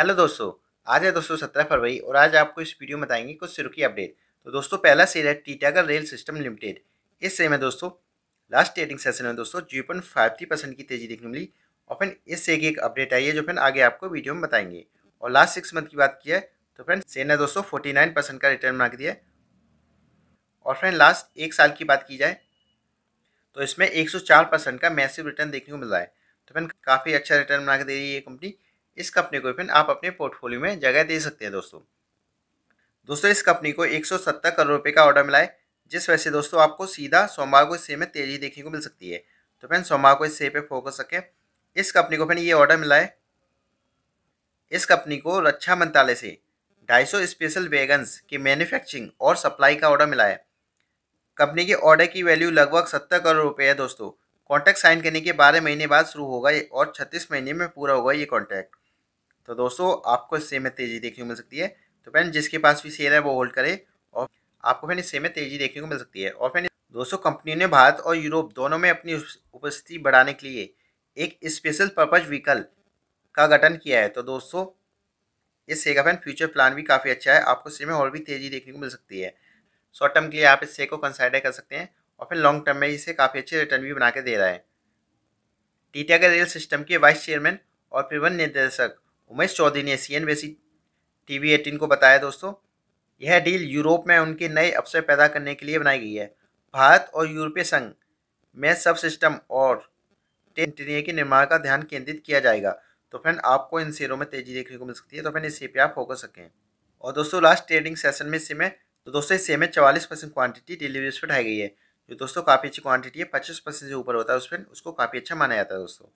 hello दोस्तों आज है दोस्तों सत्रह फरवरी और आज आपको इस वीडियो में बताएंगे कुछ शेयरों की अपडेट तो दोस्तों पहला शेयर है टीटागर रेल सिस्टम लिमिटेड इस शेयर में दोस्तों लास्ट ट्रेडिंग सेशन में दोस्तों zero point five three percent की तेजी देखने मिली और फिर इस शेयर की एक अपडेट आई है जो फिर आगे आपको वीडियो में बताएंगे और लास्ट सिक्स मंथ की बात की है तो फ्रेंड शेयर ने दोस्तों फोर्टी नाइन परसेंट का रिटर्न मांग दिया और फ्रेंड लास्ट एक साल की बात की जाए तो इसमें एक सौ चार परसेंट का मैसिव रिटर्न देखने को मिल रहा है तो फिर काफ़ी अच्छा रिटर्न मांग दे रही है ये कंपनी इस कंपनी को फिर आप अपने पोर्टफोलियो में जगह दे सकते हैं दोस्तों दोस्तों इस कंपनी को 170 करोड़ रुपए का ऑर्डर मिला है जिस वजह से दोस्तों आपको सीधा सोमवार को हिस्से में तेजी देखने को मिल सकती है तो फिर सोमवार को हिस्से पे फोकस रखें इस कंपनी को फिर ये ऑर्डर मिला है इस कंपनी को रक्षा मंत्रालय से सौ स्पेशल वेगन्स की मैन्युफैक्चरिंग और सप्लाई का ऑर्डर मिला है कंपनी के ऑर्डर की वैल्यू लगभग सत्तर करोड़ रुपये है दोस्तों कॉन्ट्रैक्ट साइन करने के बारह महीने बाद शुरू होगा और छत्तीस महीने में पूरा होगा ये कॉन्ट्रैक्ट तो दोस्तों आपको इस हिस्से में तेज़ी देखने को मिल सकती है तो फ्रेंड जिसके पास भी शेयर है वो होल्ड करे और आपको इस हिस्से में तेज़ी देखने को मिल सकती है और फिर दोस्तों कंपनी ने भारत और यूरोप दोनों में अपनी उपस्थिति बढ़ाने के लिए एक स्पेशल पर्पज व्हीकल का गठन किया है तो दोस्तों इस शेयर का फ्रेंड फ्यूचर प्लान भी काफ़ी अच्छा है आपको शेयर में और भी तेज़ी देखने को मिल सकती है शॉर्ट टर्म के लिए आप इस शेयर को कंसाइडर कर सकते हैं और फिर लॉन्ग टर्म में इसे काफ़ी अच्छे रिटर्न भी बना के दे रहा है टीटा के रेल सिस्टम के वाइस चेयरमैन और प्रबंध निर्देशक उमेश चौधरी ने C N B C T V eighteen को बताया दोस्तों यह डील यूरोप में उनके नए अवसर पैदा करने के लिए बनाई गई है भारत और यूरोपीय संघ में सब सिस्टम और टेंटनिया के निर्माण का ध्यान केंद्रित किया जाएगा तो फ्रेंड आपको इन शेयरों में तेजी देखने को मिल सकती है तो फ्रेंड इसी पे आप फोकस सकें और दोस्तों लास्ट ट्रेडिंग सेशन में इसे में तो दोस्तों इस में चवालीस परसेंट क्वान्टिटी डिलीवरीज पर ढाई गई है जो दोस्तों काफ़ी अच्छी क्वांटिटी है पच्चीस परसेंट से ऊपर होता है उस पर उसको काफ़ी अच्छा माना जाता है दोस्तों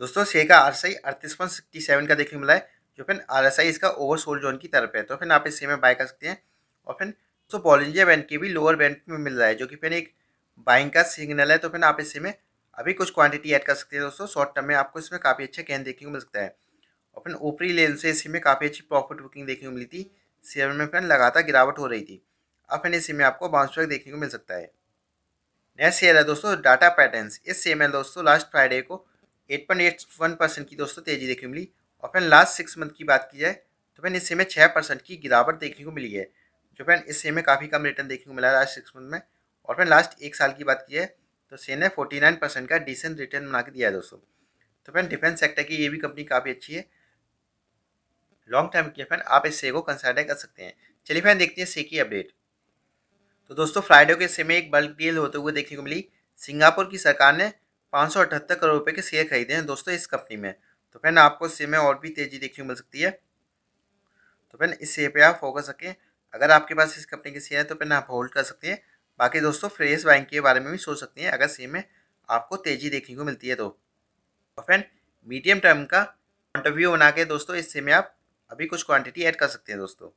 दोस्तों से का आर एस आई अड़तीस पॉइंट सिक्सटी सेवन का देखने को मिला है जो फिर आर एस आई इसका सोल्ड जोन की तरफ है तो फिर आप इस में बाय कर सकते हैं और फिर तो बॉलिंजर बैंड के भी लोअर बैंड में मिल रहा है जो कि फिर एक बाइंग का सिग्नल है तो फिर आप में अभी कुछ क्वांटिटी ऐड कर सकते हैं दोस्तों शॉर्ट टर्म में आपको इसमें काफ़ी अच्छा गेंद देखने को मिल सकता है और फिर ऊपरी लेन से इसी में काफ़ी अच्छी प्रॉफिट बुकिंग देखने को मिली थी शेयर में फिर लगातार गिरावट हो रही थी अब फिर इसी में आपको बाउंस बैक देखने को मिल सकता है नेक्स्ट शेयर है दोस्तों डाटा पैटर्न इस शेयर में दोस्तों लास्ट फ्राइडे को eight point eight one percent की दोस्तों तेज़ी देखने को मिली और फिर लास्ट सिक्स मंथ की बात की जाए तो फिर इससे में छः परसेंट की गिरावट देखने को मिली है जो फिर इससे में काफ़ी कम रिटर्न देखने को मिला लास्ट सिक्स मंथ में और फिर लास्ट एक साल की बात की जाए तो से ने फोर्टी नाइन परसेंट का डिसेंट रिटर्न बना के दिया है दोस्तों तो फिर डिफेंस सेक्टर की ये भी कंपनी काफ़ी अच्छी है लॉन्ग टर्म की फैन आप इस से को कंसाइडर कर सकते हैं चलिए फैन देखते हैं से की अपडेट तो दोस्तों फ्राइडे के से में एक बल्क डील होते हुए देखने को मिली सिंगापुर की सरकार ने पाँच सौ अठहत्तर करोड़ रुपये के शेयर खरीदे हैं दोस्तों इस कंपनी में तो फिर आपको इस में और भी तेज़ी देखने को मिल सकती है तो फिर इस शेयर पर आप फोकस रखें अगर आपके पास इस कंपनी के शेयर हैं तो फिर आप होल्ड कर सकते हैं बाकी दोस्तों फ्रेश बाइंग के बारे में भी सोच सकते हैं अगर शेयर में आपको तेज़ी देखने को मिलती है तो और मीडियम टर्म का पॉइंट ऑफ व्यू बना के दोस्तों इस शेयर में आप अभी कुछ क्वांटिटी ऐड कर सकते हैं दोस्तों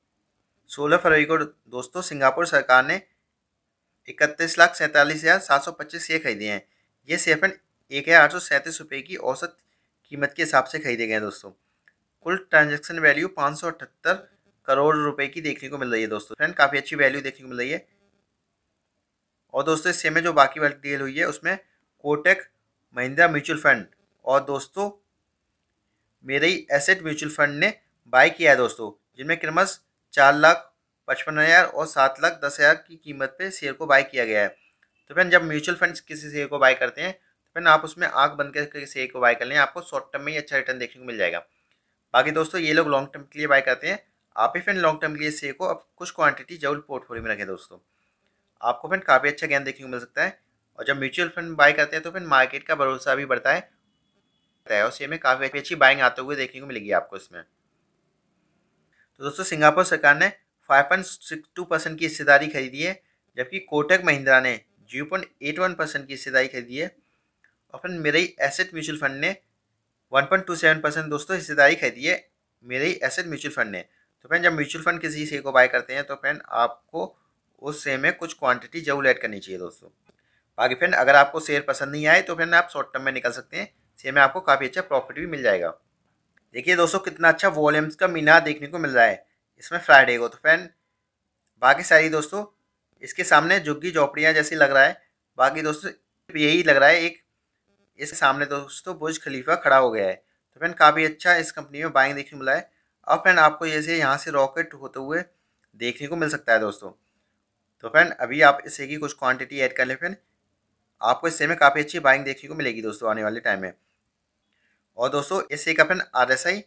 सोलह फरवरी को दोस्तों सिंगापुर सरकार ने इकतीस लाख सैंतालीस हज़ार सात सौ पच्चीस शेयर खरीदे हैं ये सेफन एक हज़ार आठ सौ सैंतीस रुपये की औसत कीमत के हिसाब से खरीदे गए हैं दोस्तों कुल ट्रांजैक्शन वैल्यू पाँच सौ अठहत्तर करोड़ रुपए की देखने को मिल रही है दोस्तों फ्रेंड काफ़ी अच्छी वैल्यू देखने को मिल रही है और दोस्तों इससे में जो बाकी वाली डील हुई है उसमें कोटेक महिंद्रा म्यूचुअल फंड और दोस्तों Mirae asset mutual fund ने बाय किया है दोस्तों जिनमें क्रमश चार लाख पचपन हज़ार और सात लाख दस हज़ार की कीमत पे शेयर को बाय किया गया है तो फ्रेंड जब म्यूचुअल फंड्स किसी शेयर को बाय करते हैं तो फ्रेंड आप उसमें आग बन करके किसी शेयर को बाय कर लें आपको शॉर्ट टर्म में ही अच्छा रिटर्न देखने को मिल जाएगा बाकी दोस्तों ये लोग लॉन्ग टर्म के लिए बाय करते हैं आप ही फ्रेंड लॉन्ग टर्म के लिए शेयर को अब कुछ क्वांटिटी जरूर पोर्टफोलियो में रखें दोस्तों आपको फ्रेंड काफ़ी अच्छा ज्ञान देखने को मिल सकता है और जब म्यूचुअल फंड बाय करते हैं तो फिर मार्केट का भरोसा भी बढ़ता है और शेयर में काफ़ी अच्छी बाइंग आते हुए देखने को मिलेगी आपको इसमें तो दोस्तों सिंगापुर सरकार ने five point six two percent की हिस्सेदारी खरीदी है जबकि कोटक महिंद्रा ने zero point eight one percent की हिस्सेदारी खरीदी है और Mirae asset mutual fund ने one point two seven percent दोस्तों हिस्सेदारी खरीदी है ही एसेट म्यूचुअल फंड ने तो फ्रेंड जब म्यूचुअल फंड किसी हिस्से को बाय करते हैं तो फ्रेंड आपको उस शेयर में कुछ क्वांटिटी जरूर ऐड करनी चाहिए दोस्तों बाकी फ्रेंड अगर आपको शेयर पसंद नहीं आए तो फ्रेंड आप शॉर्ट टर्म में निकल सकते हैं शेयर में आपको काफ़ी अच्छा प्रॉफिट भी मिल जाएगा देखिए दोस्तों कितना अच्छा वॉल्यूम्स का मीनार देखने को मिल रहा है इसमें फ्राइडे को तो फैन बाकी सारी दोस्तों इसके सामने झुग्गी झोपड़ियाँ जैसी लग रहा है बाकी दोस्तों यही लग रहा है एक इसके सामने दोस्तों बुर्ज खलीफा खड़ा हो गया है तो फ्रेंड काफ़ी अच्छा इस कंपनी में बाइंग देखने को मिला है अब फ्रेंड आपको ये से यहाँ से रॉकेट होते हुए देखने को मिल सकता है दोस्तों तो फ्रेंड अभी आप इसे की कुछ क्वांटिटी ऐड कर लें फ्रेंड आपको इससे में काफ़ी अच्छी बाइंग देखने को मिलेगी दोस्तों आने वाले टाइम में और दोस्तों इससे का फ्रेंड आर एस आई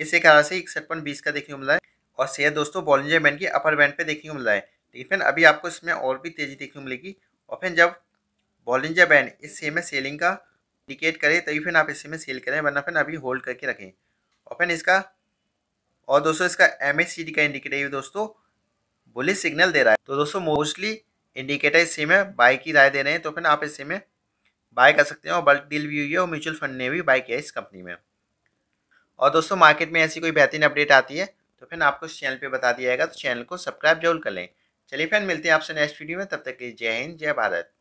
इससे का आर एस आई इकसठ पॉइंट बीस का देखने को मिला है और शेयर दोस्तों बॉलिंजर बैंड की अपर बैंड पे देखने को मिला है ठीक है अभी आपको इसमें और भी तेज़ी देखने को मिलेगी और फिर जब बॉलिंजर बैंड इस से में सेलिंग का इंडिकेट करें तभी फिर आप इसी में सेल करें वरना फिर अभी होल्ड करके रखें और फिर इसका और दोस्तों इसका एम का इंडिकेटर दोस्तों बुलिस सिग्नल दे रहा है तो दोस्तों मोस्टली इंडिकेटर इस सी में बाय की राय दे रहे हैं तो फिर आप इस में बाय कर सकते हैं और बल्क डील भी हुई है और म्यूचुअल फंड ने भी बाय किया इस कंपनी में और दोस्तों मार्केट में ऐसी कोई बेहतरीन अपडेट आती है तो फिर आपको इस चैनल पर बता दिया जाएगा तो चैनल को सब्सक्राइब जरूर कर लें चलिए फ्रेंड मिलते हैं आपसे नेक्स्ट वीडियो में तब तक के जय हिंद जय भारत